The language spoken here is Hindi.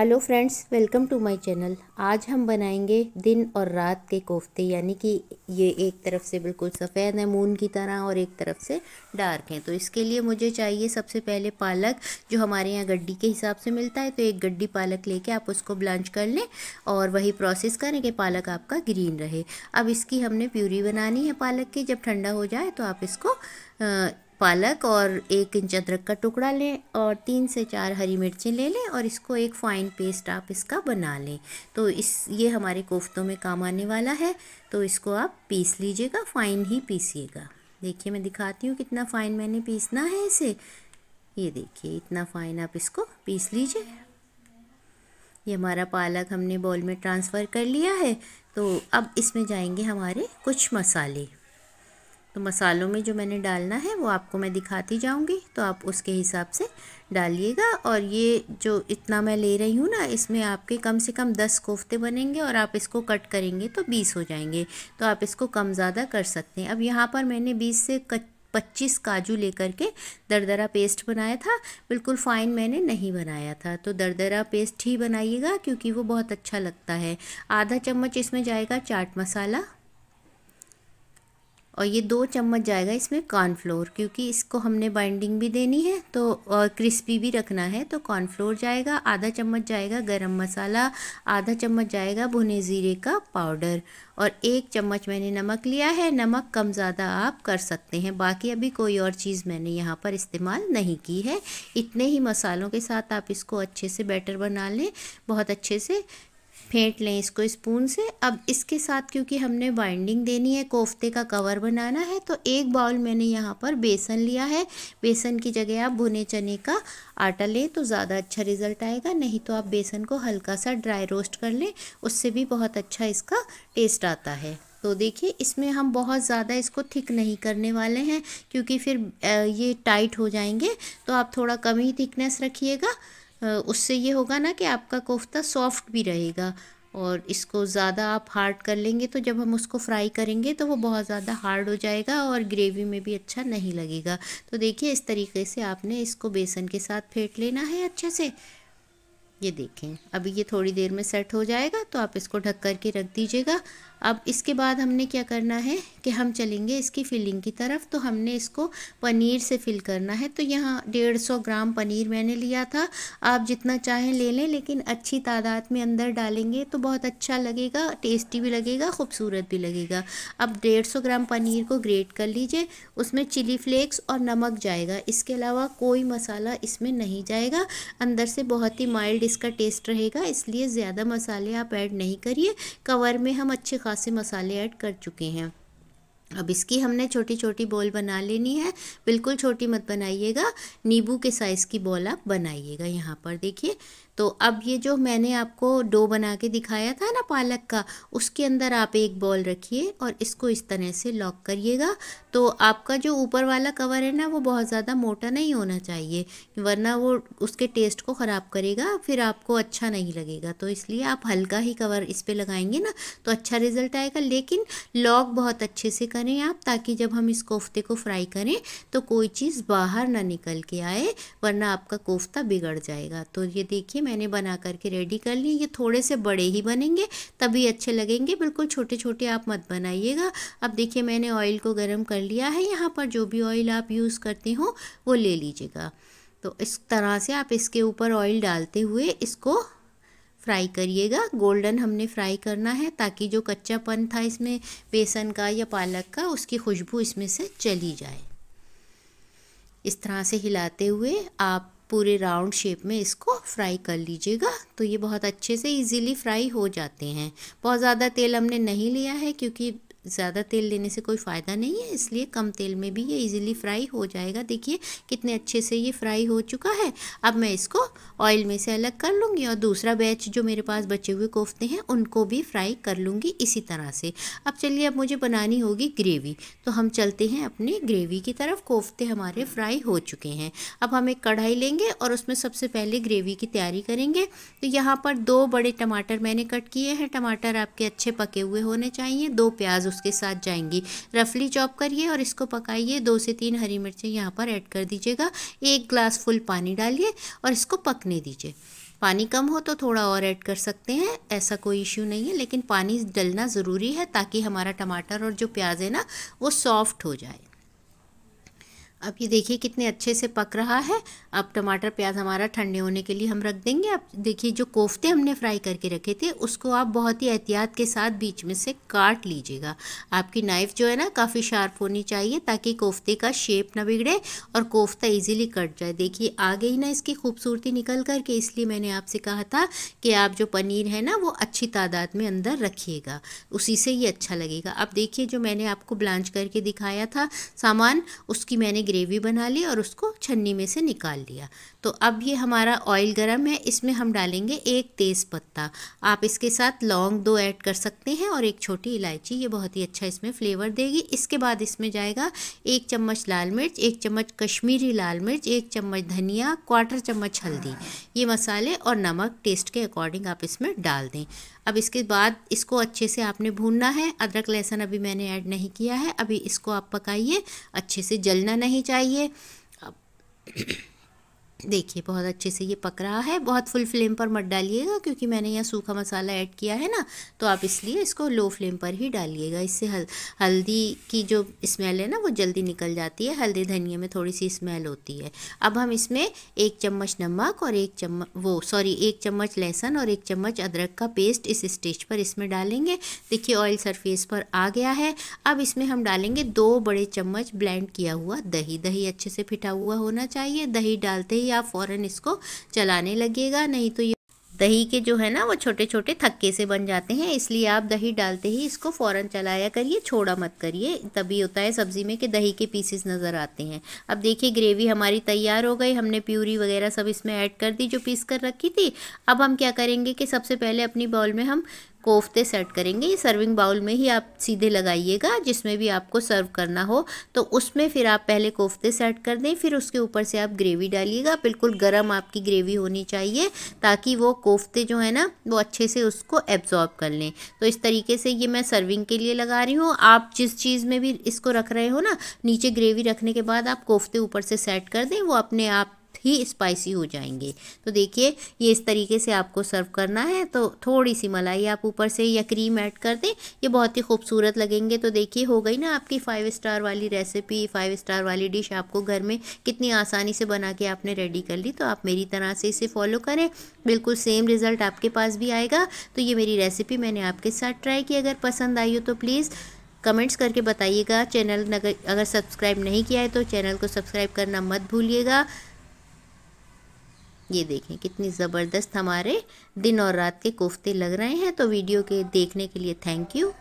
hello friends welcome to my channel आज हम बनाएंगे दिन और रात के कोफ्ते यानी कि ये एक तरफ से बिल्कुल सफ़ेद है मून की तरह और एक तरफ से डार्क हैं तो इसके लिए मुझे चाहिए सबसे पहले पालक जो हमारे यहाँ गड्डी के हिसाब से मिलता है तो एक गड्डी पालक लेके आप उसको ब्लांच कर लें और वही प्रोसेस करें कि पालक आपका ग्रीन रहे अब इसकी हमने प्यूरी बनानी है पालक की जब ठंडा हो जाए तो आप इसको आ, पालक और एक इंच अदरक का टुकड़ा लें और तीन से चार हरी मिर्चें ले लें और इसको एक फ़ाइन पेस्ट आप इसका बना लें तो इस ये हमारे कोफ्तों में काम आने वाला है तो इसको आप पीस लीजिएगा फ़ाइन ही पीसीएगा देखिए मैं दिखाती हूँ कितना फ़ाइन मैंने पीसना है इसे ये देखिए इतना फ़ाइन आप इसको पीस लीजिए ये हमारा पालक हमने बॉल में ट्रांसफ़र कर लिया है तो अब इसमें जाएंगे हमारे कुछ मसाले तो मसालों में जो मैंने डालना है वो आपको मैं दिखाती जाऊंगी तो आप उसके हिसाब से डालिएगा और ये जो इतना मैं ले रही हूँ ना इसमें आपके कम से कम दस कोफ्ते बनेंगे और आप इसको कट करेंगे तो बीस हो जाएंगे तो आप इसको कम ज़्यादा कर सकते हैं अब यहाँ पर मैंने बीस से कच पच्चीस काजू लेकर के दरदरा पेस्ट बनाया था बिल्कुल फ़ाइन मैंने नहीं बनाया था तो दरदरा पेस्ट ही बनाइएगा क्योंकि वो बहुत अच्छा लगता है आधा चम्मच इसमें जाएगा चाट मसाला और ये दो चम्मच जाएगा इसमें कॉर्नफ्लोर क्योंकि इसको हमने बाइंडिंग भी देनी है तो और क्रिस्पी भी रखना है तो कॉर्नफ्लोर जाएगा आधा चम्मच जाएगा गरम मसाला आधा चम्मच जाएगा भुने ज़ीरे का पाउडर और एक चम्मच मैंने नमक लिया है नमक कम ज़्यादा आप कर सकते हैं बाकी अभी कोई और चीज़ मैंने यहाँ पर इस्तेमाल नहीं की है इतने ही मसालों के साथ आप इसको अच्छे से बैटर बना लें बहुत अच्छे से फेंट लें इसको स्पून से अब इसके साथ क्योंकि हमने बाइंडिंग देनी है कोफ्ते का कवर बनाना है तो एक बाउल मैंने यहाँ पर बेसन लिया है बेसन की जगह आप भुने चने का आटा लें तो ज़्यादा अच्छा रिज़ल्ट आएगा नहीं तो आप बेसन को हल्का सा ड्राई रोस्ट कर लें उससे भी बहुत अच्छा इसका टेस्ट आता है तो देखिए इसमें हम बहुत ज़्यादा इसको थिक नहीं करने वाले हैं क्योंकि फिर ये टाइट हो जाएंगे तो आप थोड़ा कम ही थिकनेस रखिएगा उससे ये होगा ना कि आपका कोफ्ता सॉफ्ट भी रहेगा और इसको ज़्यादा आप हार्ड कर लेंगे तो जब हम उसको फ्राई करेंगे तो वो बहुत ज़्यादा हार्ड हो जाएगा और ग्रेवी में भी अच्छा नहीं लगेगा तो देखिए इस तरीके से आपने इसको बेसन के साथ फेंट लेना है अच्छे से ये देखें अभी ये थोड़ी देर में सेट हो जाएगा तो आप इसको ढक कर के रख दीजिएगा अब इसके बाद हमने क्या करना है कि हम चलेंगे इसकी फिलिंग की तरफ तो हमने इसको पनीर से फिल करना है तो यहाँ डेढ़ सौ ग्राम पनीर मैंने लिया था आप जितना चाहें ले लें लेकिन अच्छी तादाद में अंदर डालेंगे तो बहुत अच्छा लगेगा टेस्टी भी लगेगा खूबसूरत भी लगेगा अब डेढ़ सौ ग्राम पनीर को ग्रेट कर लीजिए उसमें चिली फ्लेक्स और नमक जाएगा इसके अलावा कोई मसाला इसमें नहीं जाएगा अंदर से बहुत ही माइल्ड इसका टेस्ट रहेगा इसलिए ज़्यादा मसाले आप ऐड नहीं करिए कवर में हम अच्छे खासे मसाले ऐड कर चुके हैं अब इसकी हमने छोटी छोटी बॉल बना लेनी है बिल्कुल छोटी मत बनाइएगा नींबू के साइज़ की बॉल आप बनाइएगा यहाँ पर देखिए तो अब ये जो मैंने आपको डो बना के दिखाया था ना पालक का उसके अंदर आप एक बॉल रखिए और इसको इस तरह से लॉक करिएगा तो आपका जो ऊपर वाला कवर है ना वो बहुत ज़्यादा मोटा नहीं होना चाहिए वरना वो उसके टेस्ट को ख़राब करेगा फिर आपको अच्छा नहीं लगेगा तो इसलिए आप हल्का ही कवर इस पर लगाएंगे ना तो अच्छा रिजल्ट आएगा लेकिन लॉक बहुत अच्छे से करें आप ताकि जब हम इस कोफ्ते को फ्राई करें तो कोई चीज़ बाहर ना निकल के आए वरना आपका कोफ्ता बिगड़ जाएगा तो ये देखिए मैंने बना करके रेडी कर लिए ये थोड़े से बड़े ही बनेंगे तभी अच्छे लगेंगे बिल्कुल छोटे छोटे आप मत बनाइएगा अब देखिए मैंने ऑयल को गर्म कर लिया है यहाँ पर जो भी ऑयल आप यूज़ करते हो वो ले लीजिएगा तो इस तरह से आप इसके ऊपर ऑयल डालते हुए इसको फ्राई करिएगा गोल्डन हमने फ्राई करना है ताकि जो कच्चापन था इसमें बेसन का या पालक का उसकी खुशबू इसमें से चली जाए इस तरह से हिलाते हुए आप पूरे राउंड शेप में इसको फ्राई कर लीजिएगा तो ये बहुत अच्छे से इजीली फ्राई हो जाते हैं बहुत ज़्यादा तेल हमने नहीं लिया है क्योंकि ज़्यादा तेल लेने से कोई फ़ायदा नहीं है इसलिए कम तेल में भी ये इजीली फ्राई हो जाएगा देखिए कितने अच्छे से ये फ्राई हो चुका है अब मैं इसको ऑयल में से अलग कर लूँगी और दूसरा बैच जो मेरे पास बचे हुए कोफ्ते हैं उनको भी फ्राई कर लूँगी इसी तरह से अब चलिए अब मुझे बनानी होगी ग्रेवी तो हम चलते हैं अपने ग्रेवी की तरफ कोफ्ते हमारे फ्राई हो चुके हैं अब हम एक कढ़ाई लेंगे और उसमें सबसे पहले ग्रेवी की तैयारी करेंगे तो यहाँ पर दो बड़े टमाटर मैंने कट किए हैं टमाटर आपके अच्छे पके हुए होने चाहिए दो प्याज उसके साथ जाएंगी रफली चॉप करिए और इसको पकाइए दो से तीन हरी मिर्चें यहाँ पर ऐड कर दीजिएगा एक ग्लास फुल पानी डालिए और इसको पकने दीजिए पानी कम हो तो थोड़ा और ऐड कर सकते हैं ऐसा कोई इश्यू नहीं है लेकिन पानी डलना ज़रूरी है ताकि हमारा टमाटर और जो प्याज है ना वो सॉफ्ट हो जाए अब ये देखिए कितने अच्छे से पक रहा है अब टमाटर प्याज हमारा ठंडे होने के लिए हम रख देंगे अब देखिए जो कोफ्ते हमने फ्राई करके रखे थे उसको आप बहुत ही एहतियात के साथ बीच में से काट लीजिएगा आपकी नाइफ़ जो है ना काफ़ी शार्प होनी चाहिए ताकि कोफ्ते का शेप ना बिगड़े और कोफ्ता ईजिली कट जाए देखिए आ गई ना इसकी खूबसूरती निकल कर के इसलिए मैंने आपसे कहा था कि आप जो पनीर है ना वो अच्छी तादाद में अंदर रखिएगा उसी से ही अच्छा लगेगा अब देखिए जो मैंने आपको ब्लांच करके दिखाया था सामान उसकी मैंने ग्रेवी बना ली और उसको छन्नी में से निकाल लिया तो अब ये हमारा ऑयल गरम है इसमें हम डालेंगे एक तेज़ पत्ता आप इसके साथ लौंग दो ऐड कर सकते हैं और एक छोटी इलायची ये बहुत ही अच्छा इसमें फ्लेवर देगी इसके बाद इसमें जाएगा एक चम्मच लाल मिर्च एक चम्मच कश्मीरी लाल मिर्च एक चम्मच धनिया क्वार्टर चम्मच हल्दी ये मसाले और नमक टेस्ट के अकॉर्डिंग आप इसमें डाल दें अब इसके बाद इसको अच्छे से आपने भूनना है अदरक लहसुन अभी मैंने ऐड नहीं किया है अभी इसको आप पकाइए अच्छे से जलना नहीं चाहिए अब देखिए बहुत अच्छे से ये पक रहा है बहुत फुल फ्लेम पर मत डालिएगा क्योंकि मैंने यहाँ सूखा मसाला ऐड किया है ना तो आप इसलिए इसको लो फ्लेम पर ही डालिएगा इससे हल हल्दी की जो स्मेल है ना वो जल्दी निकल जाती है हल्दी धनिया में थोड़ी सी स्मेल होती है अब हम इसमें एक चम्मच नमक और एक चम्मच वो सॉरी एक चम्मच लहसुन और एक चम्मच अदरक का पेस्ट इस स्टेज पर इसमें डालेंगे देखिए ऑयल सरफेस पर आ गया है अब इसमें हम डालेंगे दो बड़े चम्मच ब्लेंड किया हुआ दही दही अच्छे से फिटा हुआ होना चाहिए दही डालते ही ही आप फ़ौरन इसको चलाने लगेगा नहीं तो ये दही के जो है ना वो छोटे छोटे थक्के से बन जाते हैं इसलिए आप दही डालते ही इसको फ़ौरन चलाया करिए छोड़ा मत करिए तभी होता है सब्ज़ी में कि दही के पीसेस नज़र आते हैं अब देखिए ग्रेवी हमारी तैयार हो गई हमने प्यूरी वगैरह सब इसमें ऐड कर दी जो पीस कर रखी थी अब हम क्या करेंगे कि सबसे पहले अपनी बाउल में हम कोफ्ते सेट करेंगे ये सर्विंग बाउल में ही आप सीधे लगाइएगा जिसमें भी आपको सर्व करना हो तो उसमें फिर आप पहले कोफ्ते सेट कर दें फिर उसके ऊपर से आप ग्रेवी डालिएगा बिल्कुल गर्म आपकी ग्रेवी होनी चाहिए ताकि वो कोफ्ते जो है ना वो अच्छे से उसको एब्जॉर्ब कर लें तो इस तरीके से ये मैं सर्विंग के लिए लगा रही हूँ आप जिस चीज़ में भी इसको रख रहे हो ना नीचे ग्रेवी रखने के बाद आप कोफ्ते ऊपर से सेट कर दें वो अपने आप ही स्पाइसी हो जाएंगे तो देखिए ये इस तरीके से आपको सर्व करना है तो थोड़ी सी मलाई आप ऊपर से या क्रीम ऐड कर दें ये बहुत ही खूबसूरत लगेंगे तो देखिए हो गई ना आपकी फ़ाइव स्टार वाली रेसिपी फाइव स्टार वाली डिश आपको घर में कितनी आसानी से बना के आपने रेडी कर ली तो आप मेरी तरह से इसे फॉलो करें बिल्कुल सेम रिज़ल्ट आपके पास भी आएगा तो ये मेरी रेसिपी मैंने आपके साथ ट्राई की अगर पसंद आई हो तो प्लीज़ कमेंट्स करके बताइएगा चैनल अगर सब्सक्राइब नहीं किया है तो चैनल को सब्सक्राइब करना मत भूलिएगा ये देखें कितनी ज़बरदस्त हमारे दिन और रात के कोफ्ते लग रहे हैं तो वीडियो के देखने के लिए थैंक यू